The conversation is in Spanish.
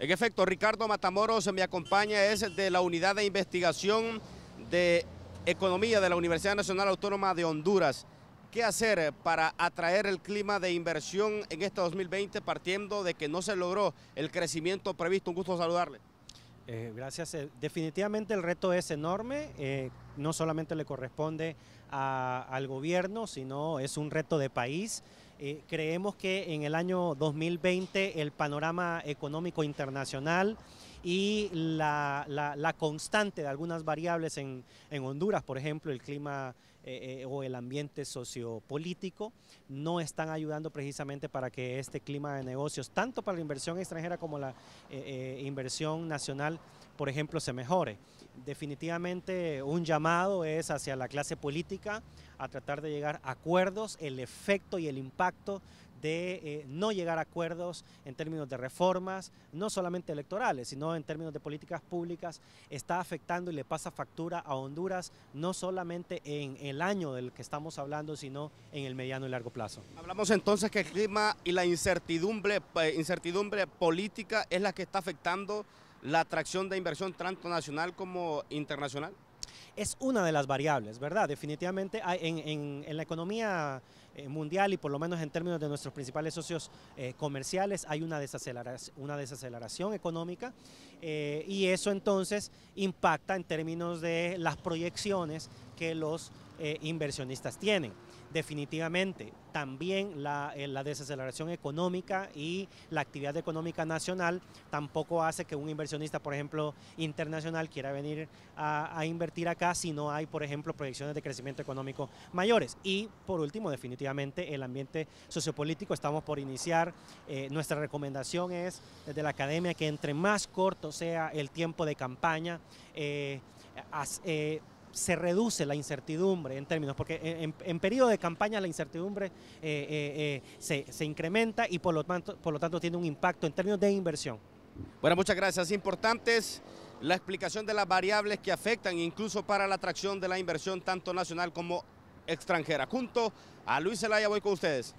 En efecto, Ricardo Matamoros eh, me acompaña, es de la Unidad de Investigación de Economía de la Universidad Nacional Autónoma de Honduras. ¿Qué hacer eh, para atraer el clima de inversión en este 2020 partiendo de que no se logró el crecimiento previsto? Un gusto saludarle. Eh, gracias. Definitivamente el reto es enorme. no solamente le corresponde al gobierno, sino es un reto de país. Eh, creemos que en el año 2020 el panorama económico internacional y la, constante de algunas variables en, Honduras, por ejemplo, el clima eh, eh, o el ambiente sociopolítico, no están ayudando precisamente para que este clima de negocios, tanto para la inversión extranjera como la eh, inversión nacional, por ejemplo, se mejore. Definitivamente un llamado es hacia la clase política a tratar de llegar a acuerdos, el efecto y el impacto de eh, no llegar a acuerdos en términos de reformas, no solamente electorales, sino en términos de políticas públicas, está afectando y le pasa factura a Honduras, no solamente en el año del que estamos hablando, sino en el mediano y largo plazo. Hablamos entonces que el clima y la incertidumbre, eh, incertidumbre política es la que está afectando la atracción de inversión tanto nacional como internacional es una de las variables, ¿verdad? Definitivamente en, en, la economía eh, mundial y por lo menos en términos de nuestros principales socios eh, comerciales hay una desaceleración, una desaceleración económica eh, y eso entonces impacta en términos de las proyecciones que los eh, inversionistas tienen. Definitivamente, también eh, la, desaceleración económica y la actividad económica nacional tampoco hace que un inversionista, por ejemplo, internacional quiera venir a, invertir acá si no hay, por ejemplo, proyecciones de crecimiento económico mayores. Y por último, definitivamente, el ambiente sociopolítico. Estamos por iniciar. Eh, nuestra recomendación es desde la academia que entre más corto sea el tiempo de campaña, se reduce la incertidumbre en términos, porque en, periodo de campaña la incertidumbre eh, eh, eh, se, incrementa y por lo, tanto, por lo tanto tiene un impacto en términos de inversión. Bueno, muchas gracias. Importantes la explicación de las variables que afectan incluso para la atracción de la inversión tanto nacional como extranjera. Junto a Luis Zelaya voy con ustedes.